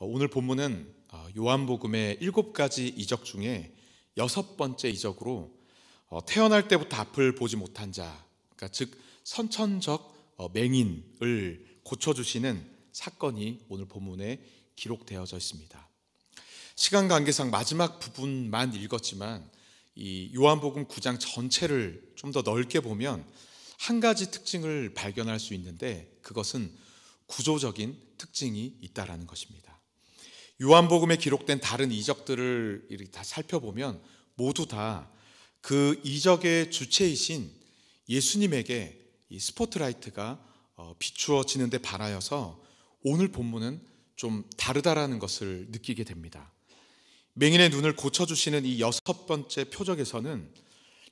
어, 오늘 본문은 어, 요한복음의 일곱 가지 이적 중에 여섯 번째 이적으로 어, 태어날 때부터 앞을 보지 못한 자, 그러니까 즉 선천적 맹인을 고쳐주시는 사건이 오늘 본문에 기록되어져 있습니다. 시간 관계상 마지막 부분만 읽었지만 이 요한복음 9장 전체를 좀 더 넓게 보면 한 가지 특징을 발견할 수 있는데 그것은 구조적인 특징이 있다라는 것입니다. 요한복음에 기록된 다른 이적들을 이렇게 다 살펴보면 모두 다 그 이적의 주체이신 예수님에게 스포트라이트가 어, 비추어지는데 반하여서 오늘 본문은 좀 다르다라는 것을 느끼게 됩니다. 맹인의 눈을 고쳐주시는 이 여섯 번째 표적에서는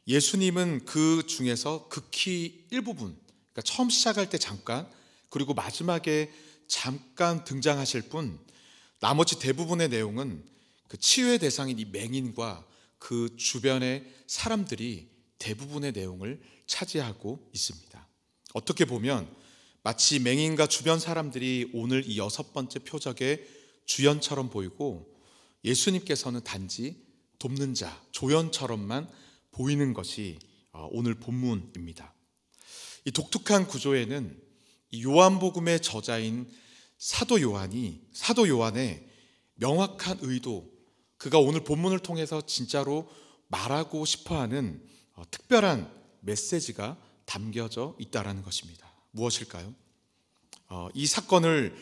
예수님은 그 중에서 극히 일부분, 그러니까 처음 시작할 때 잠깐, 그리고 마지막에 잠깐 등장하실 뿐 나머지 대부분의 내용은 그 치유의 대상인 이 맹인과 그 주변의 사람들이 대부분의 내용을 차지하고 있습니다. 어떻게 보면 마치 맹인과 주변 사람들이 오늘 이 여섯 번째 표적의 주연처럼 보이고 예수님께서는 단지 돕는 자, 조연처럼만 보이는 것이 어, 오늘 본문입니다. 이 독특한 구조에는 요한복음의 저자인 사도 요한이 사도 요한의 명확한 의도 그가 오늘 본문을 통해서 진짜로 말하고 싶어하는 어, 특별한 메시지가 담겨져 있다라는 것입니다. 무엇일까요? 어, 이 사건을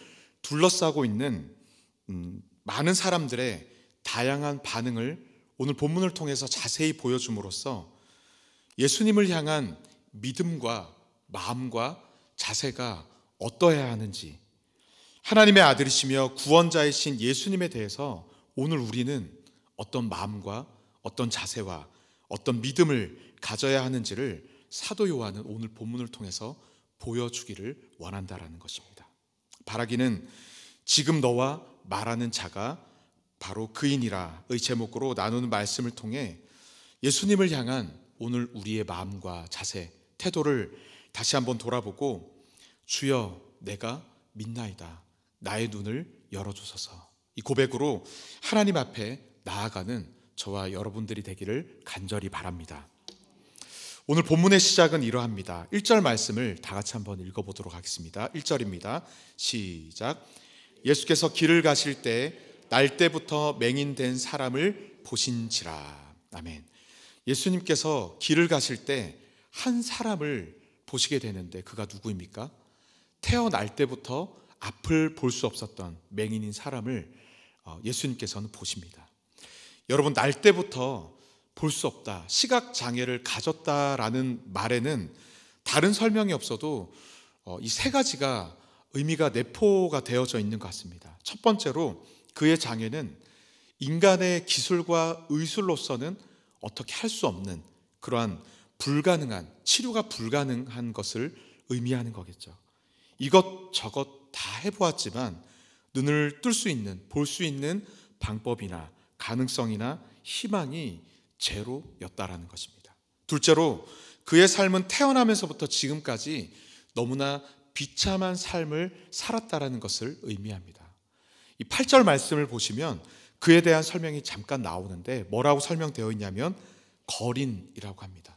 둘러싸고 있는 음, 많은 사람들의 다양한 반응을 오늘 본문을 통해서 자세히 보여줌으로써 예수님을 향한 믿음과 마음과 자세가 어떠해야 하는지 하나님의 아들이시며 구원자이신 예수님에 대해서 오늘 우리는 어떤 마음과 어떤 자세와 어떤 믿음을 가져야 하는지를 사도 요한은 오늘 본문을 통해서 보여주기를 원한다라는 것입니다. 바라기는 지금 너와 말하는 자가 바로 그인이라의 제목으로 나누는 말씀을 통해 예수님을 향한 오늘 우리의 마음과 자세, 태도를 다시 한번 돌아보고 주여 내가 믿나이다. 나의 눈을 열어주소서. 이 고백으로 하나님 앞에 나아가는 저와 여러분들이 되기를 간절히 바랍니다. 오늘 본문의 시작은 이러합니다. 1절 말씀을 다 같이 한번 읽어보도록 하겠습니다. 1절입니다. 시작. 예수께서 길을 가실 때 날때부터 맹인된 사람을 보신지라. 아멘. 예수님께서 길을 가실 때 한 사람을 보시게 되는데 그가 누구입니까? 태어날 때부터 앞을 볼 수 없었던 맹인인 사람을 어, 예수님께서는 보십니다. 여러분 날 때부터 볼 수 없다, 시각 장애를 가졌다라는 말에는 다른 설명이 없어도 어, 이세 가지가 의미가 내포가 되어져 있는 것 같습니다. 첫 번째로 그의 장애는 인간의 기술과 의술로서는 어떻게 할 수 없는 그러한 불가능한 치료가 불가능한 것을 의미하는 거겠죠. 이것저것 다 해보았지만 눈을 뜰 수 있는, 볼 수 있는 방법이나 가능성이나 희망이 제로였다라는 것입니다. 둘째로 그의 삶은 태어나면서부터 지금까지 너무나 비참한 삶을 살았다라는 것을 의미합니다. 이 8절 말씀을 보시면 그에 대한 설명이 잠깐 나오는데 뭐라고 설명되어 있냐면 거린이라고 합니다.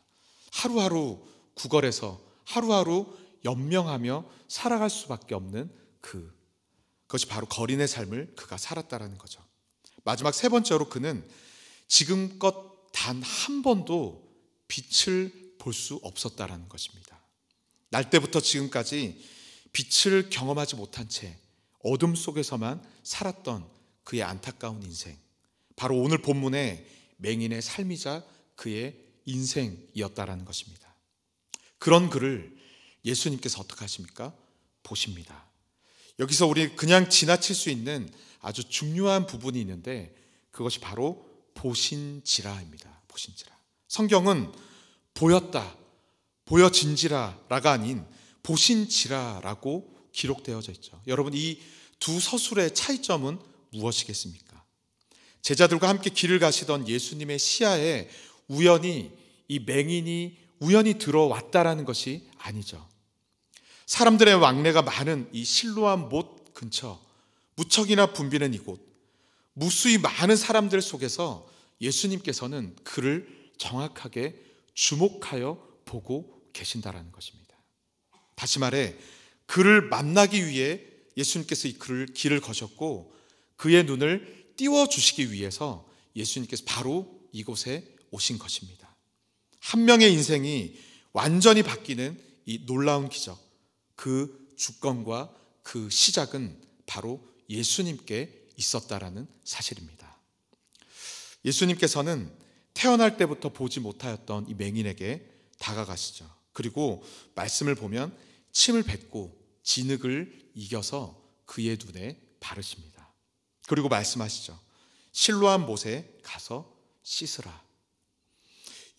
하루하루 구걸해서 하루하루 연명하며 살아갈 수밖에 없는 그 그것이 바로 거린의 삶을 그가 살았다라는 거죠. 마지막 세 번째로 그는 지금껏 단 한 번도 빛을 볼 수 없었다라는 것입니다. 날 때부터 지금까지 빛을 경험하지 못한 채 어둠 속에서만 살았던 그의 안타까운 인생. 바로 오늘 본문의 맹인의 삶이자 그의 인생이었다라는 것입니다. 그런 그를 예수님께서 어떻게 하십니까? 보십니다. 여기서 우리 그냥 지나칠 수 있는 아주 중요한 부분이 있는데 그것이 바로 보신지라입니다. 보신지라. 성경은 보였다, 보여진지라라가 아닌 보신지라라고 기록되어져 있죠. 여러분 이 두 서술의 차이점은 무엇이겠습니까? 제자들과 함께 길을 가시던 예수님의 시야에 우연히 이 맹인이 우연히 들어왔다라는 것이 아니죠. 사람들의 왕래가 많은 이 실로암 못 근처 무척이나 붐비는 이곳 무수히 많은 사람들 속에서 예수님께서는 그를 정확하게 주목하여 보고 계신다라는 것입니다. 다시 말해 그를 만나기 위해 예수님께서 이 그를 길을 거셨고 그의 눈을 띄워 주시기 위해서 예수님께서 바로 이곳에 오신 것입니다. 한 명의 인생이 완전히 바뀌는 이 놀라운 기적, 그 주권과 그 시작은 바로 예수님께 있었다라는 사실입니다. 예수님께서는 태어날 때부터 보지 못하였던 이 맹인에게 다가가시죠. 그리고 말씀을 보면 침을 뱉고 진흙을 이겨서 그의 눈에 바르십니다. 그리고 말씀하시죠. 실로한 못에 가서 씻으라.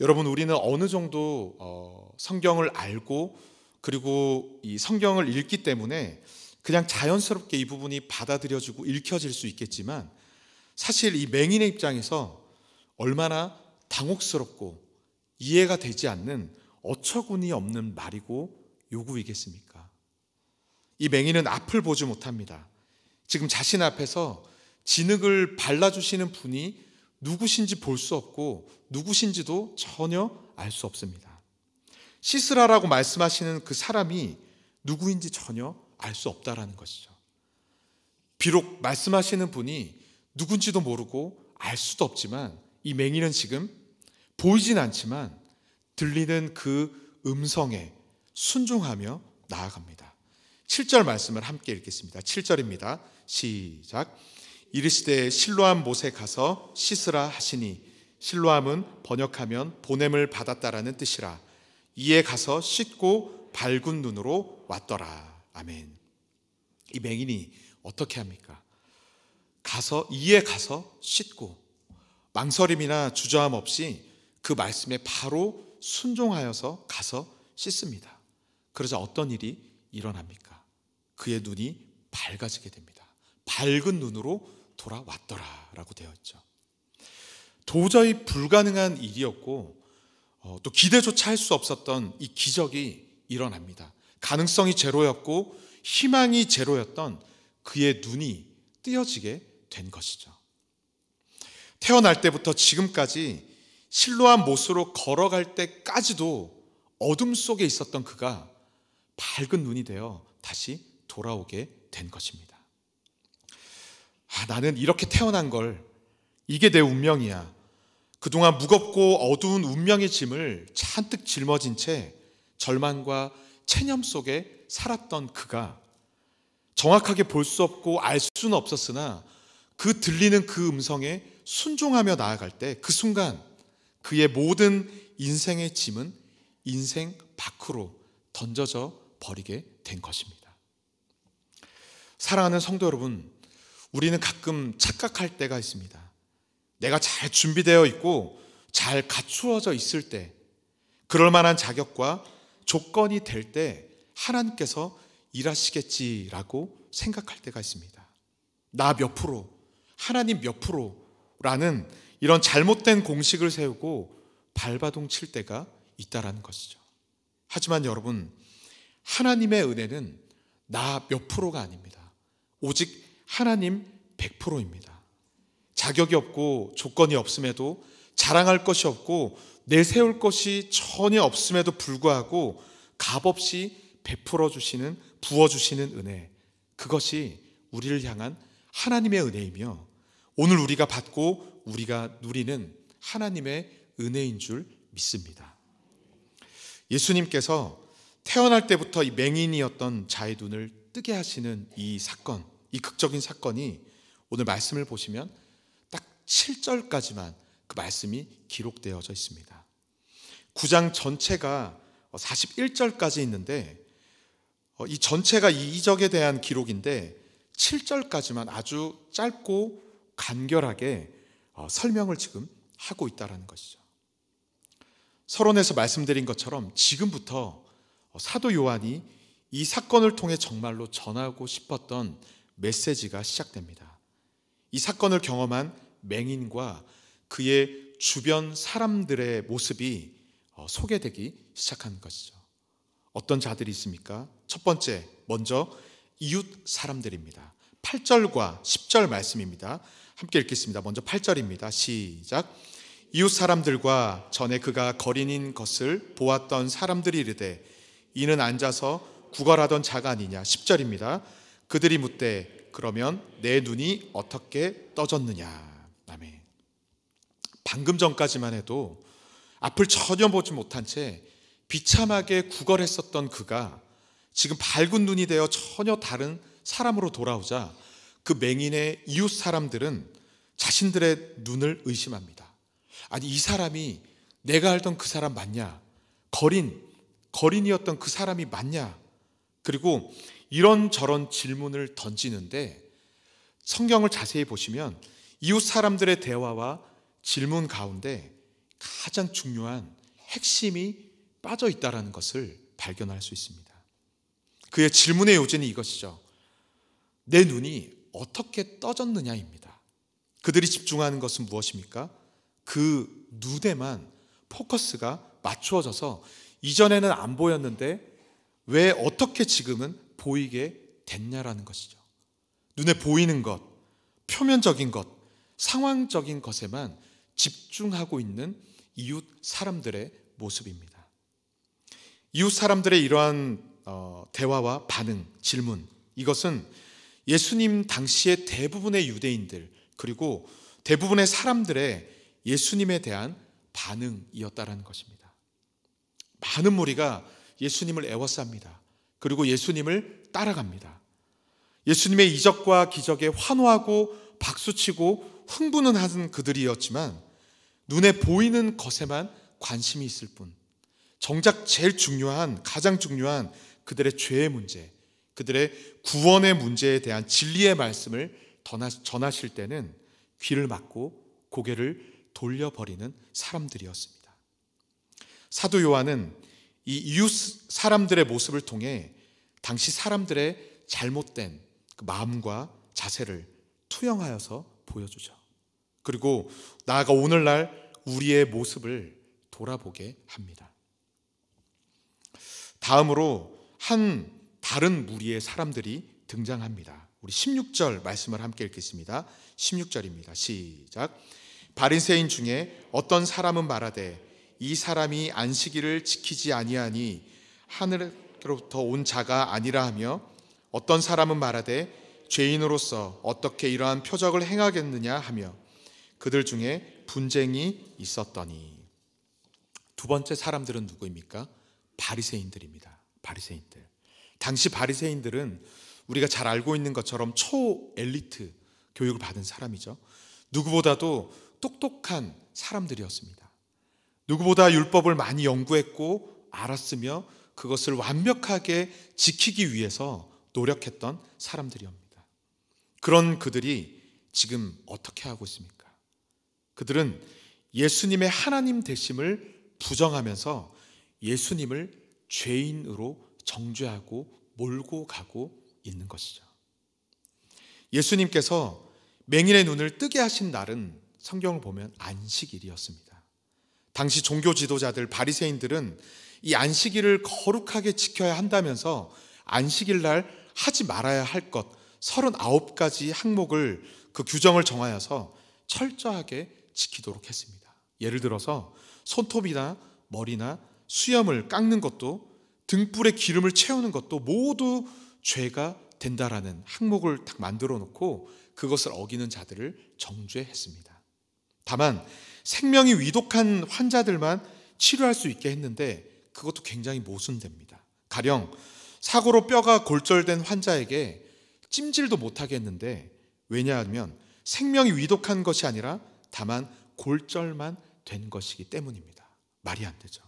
여러분 우리는 어느 정도 어, 성경을 알고 그리고 이 성경을 읽기 때문에 그냥 자연스럽게 이 부분이 받아들여지고 읽혀질 수 있겠지만 사실 이 맹인의 입장에서 얼마나 당혹스럽고 이해가 되지 않는 어처구니 없는 말이고 요구이겠습니까? 이 맹인은 앞을 보지 못합니다. 지금 자신 앞에서 진흙을 발라주시는 분이 누구신지 볼 수 없고 누구신지도 전혀 알 수 없습니다. 시스라라고 말씀하시는 그 사람이 누구인지 전혀 알 수 없다라는 것이죠. 비록 말씀하시는 분이 누군지도 모르고 알 수도 없지만 이 맹인은 지금 보이진 않지만 들리는 그 음성에 순종하며 나아갑니다. 7절 말씀을 함께 읽겠습니다. 7절입니다. 시작. 이르시되 실로암 못에 가서 씻으라 하시니 실로암은 번역하면 보냄을 받았다라는 뜻이라 이에 가서 씻고 밝은 눈으로 왔더라 아멘 이 맹인이 어떻게 합니까? 가서 이에 가서 씻고 망설임이나 주저함 없이 그 말씀에 바로 순종하여서 가서 씻습니다. 그러자 어떤 일이 일어납니까? 그의 눈이 밝아지게 됩니다. 밝은 눈으로 돌아왔더라 라고 되어 있죠. 도저히 불가능한 일이었고 어, 또 기대조차 할 수 없었던 이 기적이 일어납니다. 가능성이 제로였고 희망이 제로였던 그의 눈이 띄어지게 된 것이죠. 태어날 때부터 지금까지 실로한 못으로 걸어갈 때까지도 어둠 속에 있었던 그가 밝은 눈이 되어 다시 돌아오게 된 것입니다. 아, 나는 이렇게 태어난 걸, 이게 내 운명이야. 그동안 무겁고 어두운 운명의 짐을 잔뜩 짊어진 채 절망과 체념 속에 살았던 그가 정확하게 볼 수 없고 알 수는 없었으나 그 들리는 그 음성에 순종하며 나아갈 때 그 순간 그의 모든 인생의 짐은 인생 밖으로 던져져 버리게 된 것입니다. 사랑하는 성도 여러분, 우리는 가끔 착각할 때가 있습니다. 내가 잘 준비되어 있고 잘 갖추어져 있을 때, 그럴 만한 자격과 조건이 될 때 하나님께서 일하시겠지라고 생각할 때가 있습니다. 나 몇 프로, 하나님 몇 프로라는 이런 잘못된 공식을 세우고 발바둥 칠 때가 있다라는 것이죠. 하지만 여러분, 하나님의 은혜는 나 몇 프로가 아닙니다. 오직 하나님 100%입니다. 자격이 없고 조건이 없음에도 자랑할 것이 없고 내세울 것이 전혀 없음에도 불구하고 값없이 베풀어 주시는 부어 주시는 은혜 그것이 우리를 향한 하나님의 은혜이며 오늘 우리가 받고 우리가 누리는 하나님의 은혜인 줄 믿습니다. 예수님께서 태어날 때부터 이 맹인이었던 자의 눈을 뜨게 하시는 이 사건 이 극적인 사건이 오늘 말씀을 보시면 딱 7절까지만 그 말씀이 기록되어져 있습니다. 9장 전체가 41절까지 어, 있는데 어, 이 전체가 이 이적에 대한 기록인데 7절까지만 아주 짧고 간결하게 어, 설명을 지금 하고 있다는 것이죠. 서론에서 말씀드린 것처럼 지금부터 사도 요한이 이 사건을 통해 정말로 전하고 싶었던 메시지가 시작됩니다. 이 사건을 경험한 맹인과 그의 주변 사람들의 모습이 어, 소개되기 시작한 것이죠. 어떤 자들이 있습니까? 첫 번째, 먼저 이웃 사람들입니다. 8절과 10절 말씀입니다. 함께 읽겠습니다. 먼저 8절입니다. 시작. 이웃 사람들과 전에 그가 거린인 것을 보았던 사람들이 이르되 이는 앉아서 구걸하던 자가 아니냐. 10절입니다. 그들이 묻되 그러면 내 눈이 어떻게 떠졌느냐. 아멘. 방금 전까지만 해도 앞을 전혀 보지 못한 채 비참하게 구걸했었던 그가 지금 밝은 눈이 되어 전혀 다른 사람으로 돌아오자 그 맹인의 이웃 사람들은 자신들의 눈을 의심합니다. 아니 이 사람이 내가 알던 그 사람 맞냐? 거린 거린이었던 그 사람이 맞냐? 그리고 이런저런 질문을 던지는데 성경을 자세히 보시면 이웃 사람들의 대화와 질문 가운데 가장 중요한 핵심이 빠져 있다라는 것을 발견할 수 있습니다. 그의 질문의 요지는 이것이죠. 내 눈이 어떻게 떠졌느냐입니다. 그들이 집중하는 것은 무엇입니까? 그 눈에만 포커스가 맞추어져서 이전에는 안 보였는데 왜 어떻게 지금은 보이게 됐냐라는 것이죠. 눈에 보이는 것, 표면적인 것, 상황적인 것에만 집중하고 있는 이웃 사람들의 모습입니다. 이웃 사람들의 이러한 어, 대화와 반응, 질문, 이것은 예수님 당시의 대부분의 유대인들, 그리고 대부분의 사람들의 예수님에 대한 반응이었다라는 것입니다. 많은 무리가 예수님을 애워쌉니다. 그리고 예수님을 따라갑니다. 예수님의 이적과 기적에 환호하고 박수치고 흥분은 하는 그들이었지만 눈에 보이는 것에만 관심이 있을 뿐 정작 제일 중요한 가장 중요한 그들의 죄의 문제 그들의 구원의 문제에 대한 진리의 말씀을 전하실 때는 귀를 막고 고개를 돌려버리는 사람들이었습니다. 사도 요한은 이 이웃 사람들의 모습을 통해 당시 사람들의 잘못된 그 마음과 자세를 투영하여서 보여주죠. 그리고 나아가 오늘날 우리의 모습을 돌아보게 합니다. 다음으로 한 다른 무리의 사람들이 등장합니다. 우리 16절 말씀을 함께 읽겠습니다. 16절입니다. 시작. 바린세인 중에 어떤 사람은 말하되 이 사람이 안식일을 지키지 아니하니 하늘로부터 온 자가 아니라 하며 어떤 사람은 말하되 죄인으로서 어떻게 이러한 표적을 행하겠느냐 하며 그들 중에 분쟁이 있었더니 두 번째 사람들은 누구입니까? 바리새인들입니다. 바리새인들. 당시 바리새인들은 우리가 잘 알고 있는 것처럼 초 엘리트 교육을 받은 사람이죠. 누구보다도 똑똑한 사람들이었습니다. 누구보다 율법을 많이 연구했고 알았으며 그것을 완벽하게 지키기 위해서 노력했던 사람들이옵니다. 그런 그들이 지금 어떻게 하고 있습니까? 그들은 예수님의 하나님 되심을 부정하면서 예수님을 죄인으로 정죄하고 몰고 가고 있는 것이죠. 예수님께서 맹인의 눈을 뜨게 하신 날은 성경을 보면 안식일이었습니다. 당시 종교 지도자들 바리새인들은 이 안식일을 거룩하게 지켜야 한다면서 안식일 날 하지 말아야 할 것 39가지 항목을 그 규정을 정하여서 철저하게 지키도록 했습니다. 예를 들어서 손톱이나 머리나 수염을 깎는 것도 등불에 기름을 채우는 것도 모두 죄가 된다라는 항목을 딱 만들어 놓고 그것을 어기는 자들을 정죄했습니다. 다만 생명이 위독한 환자들만 치료할 수 있게 했는데 그것도 굉장히 모순됩니다. 가령 사고로 뼈가 골절된 환자에게 찜질도 못하게 했는데 왜냐하면 생명이 위독한 것이 아니라 다만 골절만 된 것이기 때문입니다. 말이 안 되죠.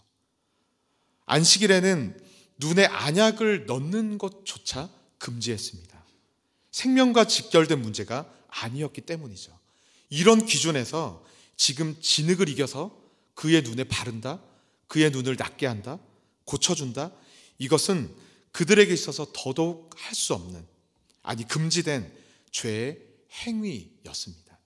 안식일에는 눈에 안약을 넣는 것조차 금지했습니다. 생명과 직결된 문제가 아니었기 때문이죠. 이런 기준에서 지금 진흙을 이겨서 그의 눈에 바른다. 그의 눈을 낫게 한다. 고쳐준다. 이것은 그들에게 있어서 더더욱 할 수 없는, 아니, 금지된 죄의 행위였습니다.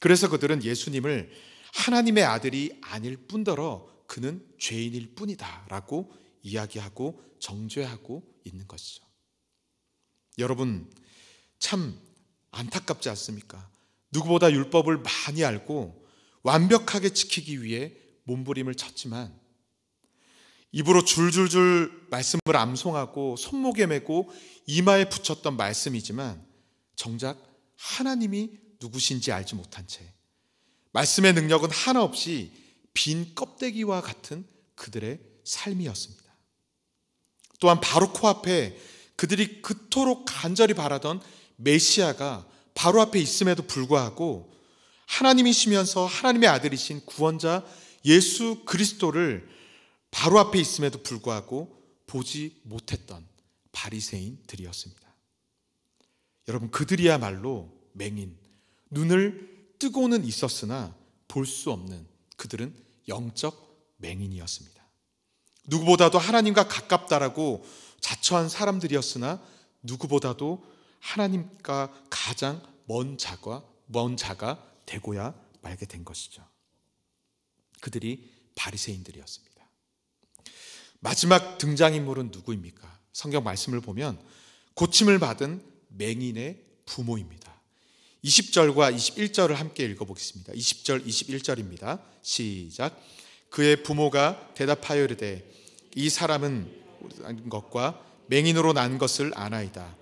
그래서 그들은 예수님을 하나님의 아들이 아닐 뿐더러 그는 죄인일 뿐이다. 라고 이야기하고 정죄하고 있는 것이죠. 여러분, 참 안타깝지 않습니까? 누구보다 율법을 많이 알고 완벽하게 지키기 위해 몸부림을 쳤지만 입으로 줄줄줄 말씀을 암송하고 손목에 메고 이마에 붙였던 말씀이지만 정작 하나님이 누구신지 알지 못한 채 말씀의 능력은 하나 없이 빈 껍데기와 같은 그들의 삶이었습니다. 또한 바로 코앞에 그들이 그토록 간절히 바라던 메시아가 바로 앞에 있음에도 불구하고 하나님이시면서 하나님의 아들이신 구원자 예수 그리스도를 바로 앞에 있음에도 불구하고 보지 못했던 바리새인들이었습니다. 여러분 그들이야말로 맹인, 눈을 뜨고는 있었으나 볼 수 없는 그들은 영적 맹인이었습니다. 누구보다도 하나님과 가깝다라고 자처한 사람들이었으나 누구보다도 하나님과 가장 먼 자가 먼 자가 되고야 말게 된 것이죠. 그들이 바리새인들이었습니다. 마지막 등장인물은 누구입니까? 성경 말씀을 보면 고침을 받은 맹인의 부모입니다. 20절과 21절을 함께 읽어보겠습니다. 20절, 21절입니다. 시작. 그의 부모가 대답하여 이르되 이 사람은 것과 맹인으로 난 것을 아나이다.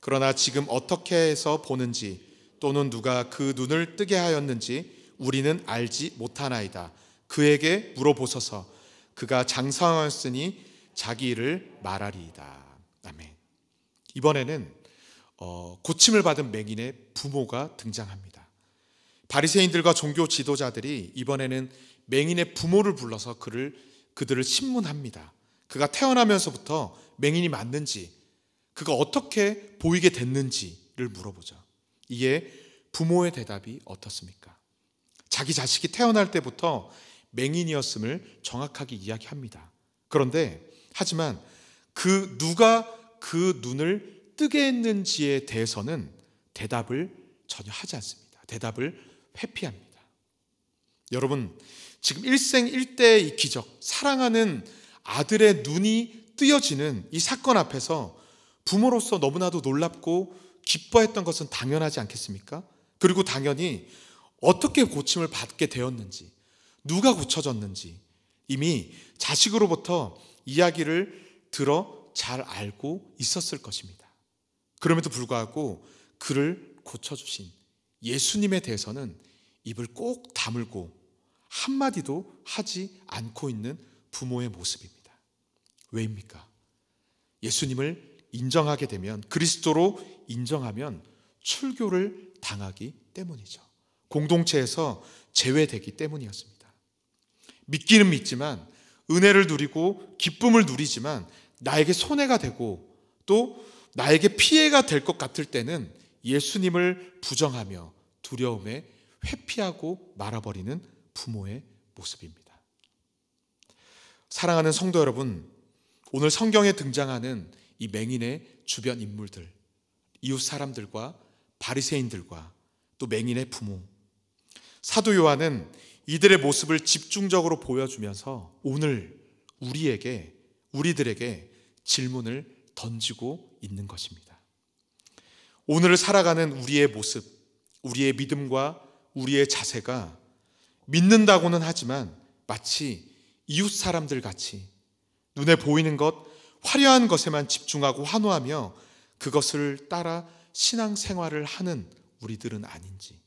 그러나 지금 어떻게 해서 보는지 또는 누가 그 눈을 뜨게 하였는지 우리는 알지 못하나이다. 그에게 물어보소서 그가 장성하였으니 자기 일을 말하리이다. 아멘. 이번에는 어, 고침을 받은 맹인의 부모가 등장합니다. 바리새인들과 종교 지도자들이 이번에는 맹인의 부모를 불러서 그를 그들을 신문합니다. 그가 태어나면서부터 맹인이 맞는지, 그가 어떻게 보이게 됐는지를 물어보죠. 이에 부모의 대답이 어떻습니까? 자기 자식이 태어날 때부터 맹인이었음을 정확하게 이야기합니다. 그런데 하지만 그 누가 그 눈을 뜨게 했는지에 대해서는 대답을 전혀 하지 않습니다. 대답을 회피합니다. 여러분, 지금 일생일대의 기적, 사랑하는 아들의 눈이 뜨여지는 이 사건 앞에서 부모로서 너무나도 놀랍고 기뻐했던 것은 당연하지 않겠습니까? 그리고 당연히 어떻게 고침을 받게 되었는지, 누가 고쳐졌는지 이미 자식으로부터 이야기를 들어 잘 알고 있었을 것입니다. 그럼에도 불구하고 그를 고쳐주신 예수님에 대해서는 입을 꼭 다물고 한마디도 하지 않고 있는 부모의 모습입니다. 왜입니까? 예수님을 인정하게 되면 그리스도로 인정하면 출교를 당하기 때문이죠. 공동체에서 제외되기 때문이었습니다. 믿기는 믿지만 은혜를 누리고 기쁨을 누리지만 나에게 손해가 되고 또 나에게 피해가 될 것 같을 때는 예수님을 부정하며 두려움에 회피하고 말아버리는 부모의 모습입니다. 사랑하는 성도 여러분, 오늘 성경에 등장하는 이 맹인의 주변 인물들, 이웃 사람들과 바리새인들과 또 맹인의 부모 사도 요한은 이들의 모습을 집중적으로 보여주면서 오늘 우리에게 우리들에게 질문을 던지고 있는 것입니다. 오늘을 살아가는 우리의 모습, 우리의 믿음과 우리의 자세가 믿는다고는 하지만 마치 이웃 사람들 같이 눈에 보이는 것, 화려한 것에만 집중하고 환호하며 그것을 따라 신앙 생활을 하는 우리들은 아닌지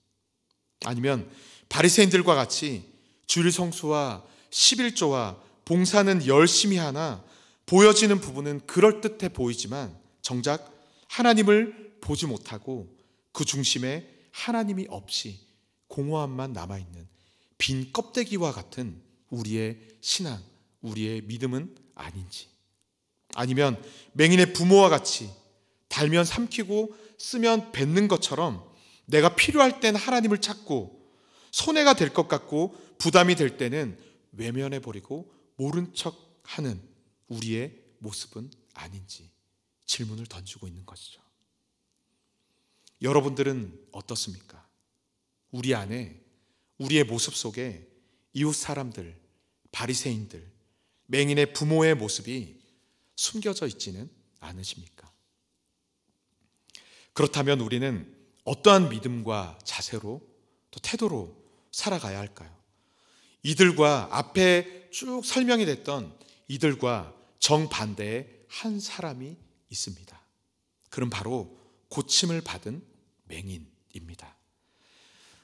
아니면 바리새인들과 같이 주일 성수와 11조와 봉사는 열심히 하나 보여지는 부분은 그럴듯해 보이지만 정작 하나님을 보지 못하고 그 중심에 하나님이 없이 공허함만 남아있는 빈 껍데기와 같은 우리의 신앙, 우리의 믿음은 아닌지 아니면 맹인의 부모와 같이 달면 삼키고 쓰면 뱉는 것처럼 내가 필요할 땐 하나님을 찾고 손해가 될 것 같고 부담이 될 때는 외면해 버리고 모른 척 하는 우리의 모습은 아닌지 질문을 던지고 있는 것이죠. 여러분들은 어떻습니까? 우리 안에 우리의 모습 속에 이웃 사람들, 바리새인들, 맹인의 부모의 모습이 숨겨져 있지는 않으십니까? 그렇다면 우리는 어떠한 믿음과 자세로 또 태도로 살아가야 할까요? 이들과 앞에 쭉 설명이 됐던 이들과 정반대의 한 사람이 있습니다. 그는 바로 고침을 받은 맹인입니다.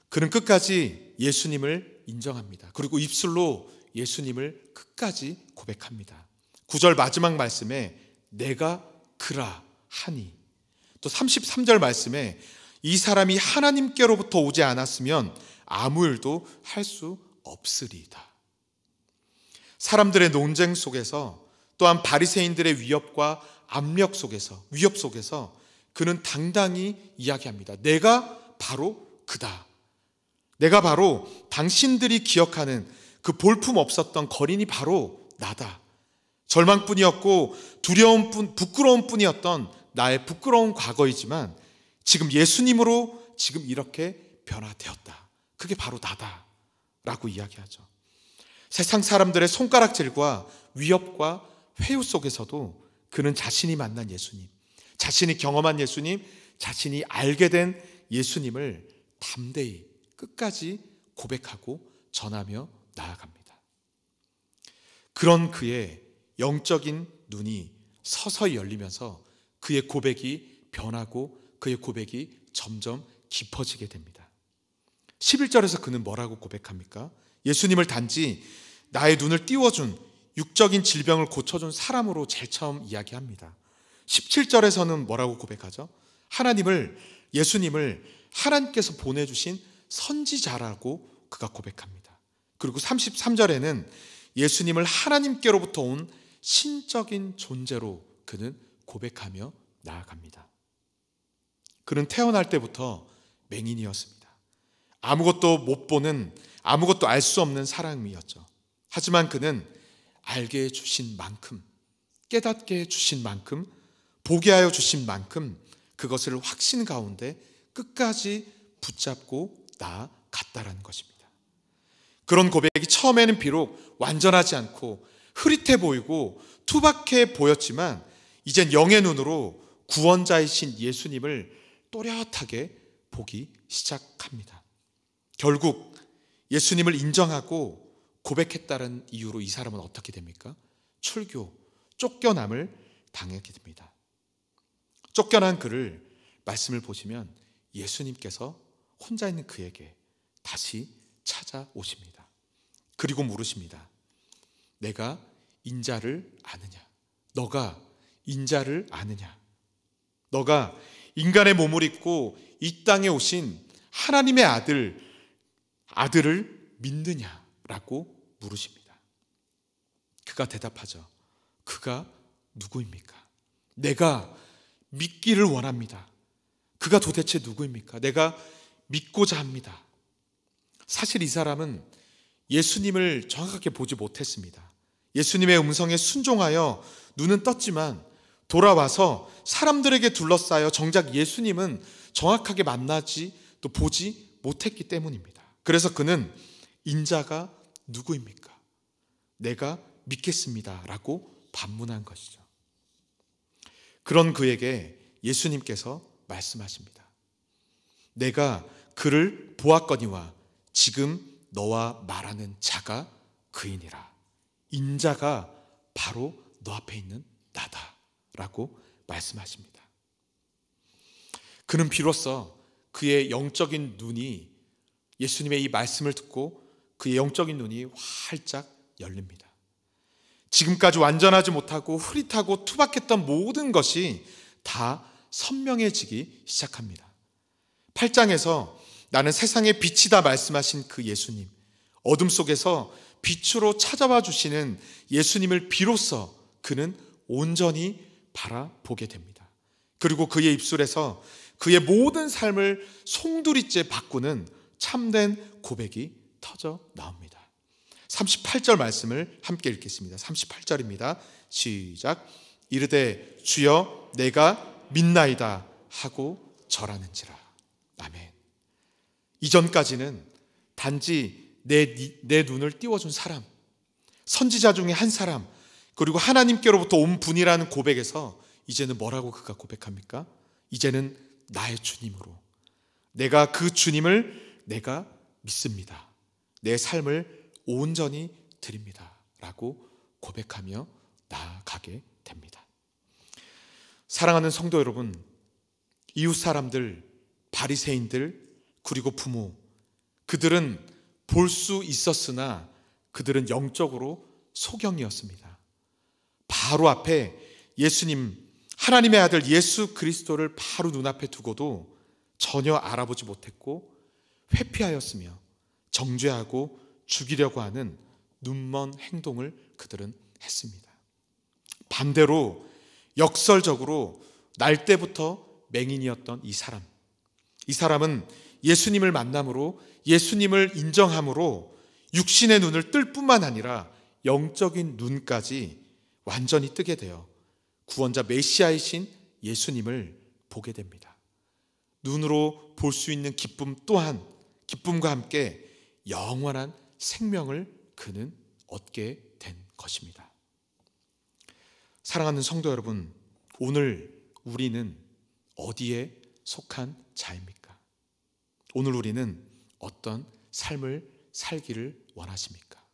그는 끝까지 예수님을 인정합니다. 그리고 입술로 예수님을 끝까지 고백합니다. 구절 마지막 말씀에 내가 그라 하니 또 33절 말씀에 이 사람이 하나님께로부터 오지 않았으면 아무 일도 할 수없으리다 사람들의 논쟁 속에서 또한 바리새인들의 위협과 압력 속에서 위협 속에서 그는 당당히 이야기합니다. 내가 바로 그다. 내가 바로 당신들이 기억하는 그 볼품 없었던 거린이 바로 나다. 절망뿐이었고 두려움뿐 부끄러움뿐이었던 나의 부끄러운 과거이지만 지금 예수님으로 지금 이렇게 변화되었다. 그게 바로 나다. 라고 이야기하죠. 세상 사람들의 손가락질과 위협과 회유 속에서도 그는 자신이 만난 예수님, 자신이 경험한 예수님, 자신이 알게 된 예수님을 담대히 끝까지 고백하고 전하며 나아갑니다. 그런 그의 영적인 눈이 서서히 열리면서 그의 고백이 변하고 그의 고백이 점점 깊어지게 됩니다. 11절에서 그는 뭐라고 고백합니까? 예수님을 단지 나의 눈을 띄워준 육적인 질병을 고쳐준 사람으로 제일 처음 이야기합니다. 17절에서는 뭐라고 고백하죠? 하나님을, 예수님을 하나님께서 보내주신 선지자라고 그가 고백합니다. 그리고 33절에는 예수님을 하나님께로부터 온 신적인 존재로 그는 고백하며 나아갑니다. 그는 태어날 때부터 맹인이었습니다. 아무것도 못 보는 아무것도 알 수 없는 사람이었죠. 하지만 그는 알게 해 주신 만큼 깨닫게 해 주신 만큼 보게 하여 주신 만큼 그것을 확신 가운데 끝까지 붙잡고 나아갔다라는 것입니다. 그런 고백이 처음에는 비록 완전하지 않고 흐릿해 보이고 투박해 보였지만 이젠 영의 눈으로 구원자이신 예수님을 또렷하게 보기 시작합니다. 결국 예수님을 인정하고 고백했다는 이유로 이 사람은 어떻게 됩니까? 출교, 쫓겨남을 당하게 됩니다. 쫓겨난 그를 말씀을 보시면 예수님께서 혼자 있는 그에게 다시 찾아오십니다. 그리고 물으십니다. 내가 인자를 아느냐? 너가 인자를 아느냐? 너가 인간의 몸을 입고 이 땅에 오신 하나님의 아들, 아들을 믿느냐라고 물으십니다. 그가 대답하죠. 그가 누구입니까? 내가 믿기를 원합니다. 그가 도대체 누구입니까? 내가 믿고자 합니다. 사실 이 사람은 예수님을 정확하게 보지 못했습니다. 예수님의 음성에 순종하여 눈은 떴지만 돌아와서 사람들에게 둘러싸여 정작 예수님은 정확하게 만나지 또 보지 못했기 때문입니다. 그래서 그는 인자가 누구입니까? 내가 믿겠습니다. 라고 반문한 것이죠. 그런 그에게 예수님께서 말씀하십니다. 내가 그를 보았거니와 지금 너와 말하는 자가 그인이라 인자가 바로 너 앞에 있는 나다. 라고 말씀하십니다. 그는 비로소 그의 영적인 눈이 예수님의 이 말씀을 듣고 그의 영적인 눈이 활짝 열립니다. 지금까지 완전하지 못하고 흐릿하고 투박했던 모든 것이 다 선명해지기 시작합니다. 8장에서 나는 세상의 빛이다 말씀하신 그 예수님, 어둠 속에서 빛으로 찾아와 주시는 예수님을 비로소 그는 온전히 바라보게 됩니다. 그리고 그의 입술에서 그의 모든 삶을 송두리째 바꾸는 참된 고백이 터져 나옵니다. 38절 말씀을 함께 읽겠습니다. 38절입니다. 시작. 이르되 주여 내가 믿나이다 하고 절하는지라. 아멘. 이전까지는 단지 내, 내 눈을 띄워준 사람, 선지자 중에 한 사람, 그리고 하나님께로부터 온 분이라는 고백에서 이제는 뭐라고 그가 고백합니까? 이제는 나의 주님으로 내가 그 주님을 내가 믿습니다. 내 삶을 온전히 드립니다. 라고 고백하며 나아가게 됩니다. 사랑하는 성도 여러분, 이웃 사람들, 바리새인들, 그리고 부모, 그들은 볼 수 있었으나 그들은 영적으로 소경이었습니다. 바로 앞에 예수님 하나님의 아들 예수 그리스도를 바로 눈앞에 두고도 전혀 알아보지 못했고 회피하였으며 정죄하고 죽이려고 하는 눈먼 행동을 그들은 했습니다. 반대로 역설적으로 날 때부터 맹인이었던 이 사람. 이 사람은 예수님을 만남으로 예수님을 인정함으로 육신의 눈을 뜰 뿐만 아니라 영적인 눈까지 완전히 뜨게 되어 구원자 메시아이신 예수님을 보게 됩니다. 눈으로 볼 수 있는 기쁨 또한 기쁨과 함께 영원한 생명을 그는 얻게 된 것입니다. 사랑하는 성도 여러분, 오늘 우리는 어디에 속한 자입니까? 오늘 우리는 어떤 삶을 살기를 원하십니까?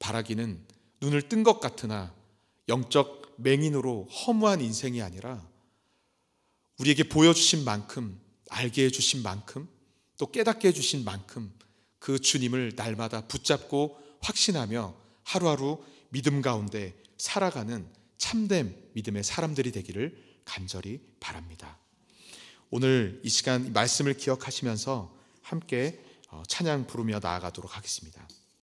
바라기는 눈을 뜬 것 같으나 영적 맹인으로 허무한 인생이 아니라 우리에게 보여주신 만큼, 알게 해주신 만큼, 또 깨닫게 해주신 만큼 그 주님을 날마다 붙잡고 확신하며 하루하루 믿음 가운데 살아가는 참된 믿음의 사람들이 되기를 간절히 바랍니다. 오늘 이 시간 말씀을 기억하시면서 함께 어, 찬양 부르며 나아가도록 하겠습니다.